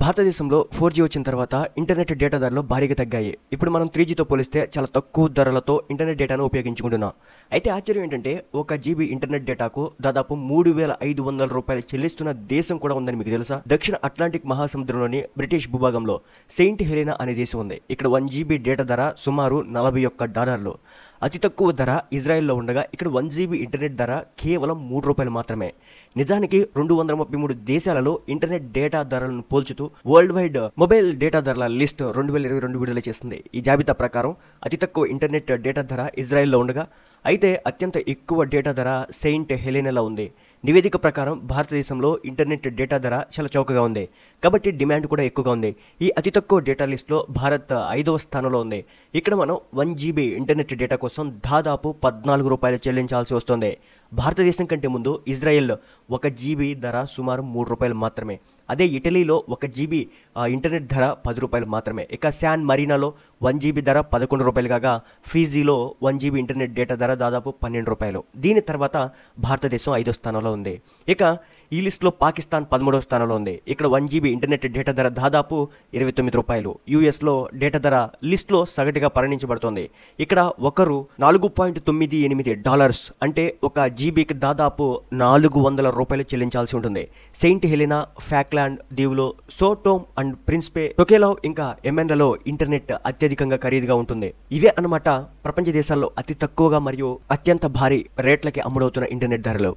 భారతదేశంలో four G వచ్చిన తర్వాత ఇంటర్నెట్ డేటా ధరలు భారీగా తగ్గాయి ఇప్పుడు మనం త్రీ జీతో పోలిస్తే చాలా తక్కువ ధరలతో ఇంటర్నెట్ డేటాను ఉపయోగించుకుంటున్నాం అయితే ఆశ్చర్యం ఏంటంటే ఒక జీబీ ఇంటర్నెట్ డేటాకు దాదాపు మూడు వేల ఐదు వందల రూపాయలు చెల్లిస్తున్న దేశం కూడా ఉందని మీకు తెలుసా దక్షిణ అట్లాంటిక్ మహాసముద్రంలోని బ్రిటిష్ భూభాగంలో సెయింట్ హెలీనా అనే దేశం ఉంది ఇక్కడ వన్ జీబీ డేటా ధర సుమారు నలభై ఒక్క డాలర్లు అతి తక్కువ ధర ఇజ్రాయెల్లో ఉండగా ఇక్కడ వన్ జీబీ ఇంటర్నెట్ ధర కేవలం మూడు రూపాయలు మాత్రమే నిజానికి రెండు వందల ముప్పై మూడు దేశాలలో ఇంటర్నెట్ డేటా ధరలను పోల్చుతూ వరల్డ్ వైడ్ మొబైల్ డేటా ధరల లిస్ట్ రెండు వేల ఇరవై రెండు విడుదల చేసింది ఈ జాబితా ప్రకారం అతి తక్కువ ఇంటర్నెట్ డేటా ధర ఇజ్రాయెల్లో ఉండగా అయితే అత్యంత ఎక్కువ డేటా ధర సెయింట్ హెలెనెలా ఉంది నివేదిక ప్రకారం భారతదేశంలో ఇంటర్నెట్ డేటా ధర చాలా చౌకగా ఉంది కాబట్టి డిమాండ్ కూడా ఎక్కువగా ఉంది ఈ అతి తక్కువ డేటా లిస్ట్లో భారత్ ఐదవ స్థానంలో ఉంది ఇక్కడ మనం వన్ జీబీ ఇంటర్నెట్ డేటా కోసం దాదాపు పద్నాలుగు రూపాయలు చెల్లించాల్సి వస్తుంది భారతదేశం కంటే ముందు ఇజ్రాయెల్ ఒక జీబీ ధర సుమారు మూడు రూపాయలు మాత్రమే అదే ఇటలీలో ఒక జీబీ ఇంటర్నెట్ ధర పది రూపాయలు మాత్రమే ఇక శాన్ మరీనాలో వన్ జీబీ ధర పదకొండు రూపాయలు కాగా ఫీజీలో వన్ జీబీ ఇంటర్నెట్ డేటా ధర దాదాపు పన్నెండు రూపాయలు దీని తర్వాత భారతదేశం ఐదో స్థానంలో ఉంది ఇక ఈ లిస్టులో పాకిస్తాన్ పదమూడవ స్థానంలో ఉంది ఇక్కడ వన్ జీబీ ఇంటర్నెట్ డేటా ధర దాదాపు ఇరవై తొమ్మిది రూపాయలు యూఎస్లో డేటా ధర లిస్టులో సగటుగా పరిణించబడుతుంది ఇక్కడ ఒకరు నాలుగు పాయింట్ తొమ్మిది ఎనిమిది డాలర్స్ అంటే ఒక జీబీకి దాదాపు నాలుగు వందల రూపాయలు చెల్లించాల్సి ఉంటుంది సెయింట్ హెలినా ఫ్యాక్లాండ్ దీవులో సోటోమ్ అండ్ ప్రిన్స్పే టొకేలో ఇంకా ఎమెన్లలో ఇంటర్నెట్ అత్యధికంగా ఖరీదుగా ఉంటుంది ఇవే అనమాట ప్రపంచ దేశాల్లో అతి తక్కువగా మరియు అత్యంత భారీ రేట్లకి అమ్ముడవుతున్న ఇంటర్నెట్ ధరలు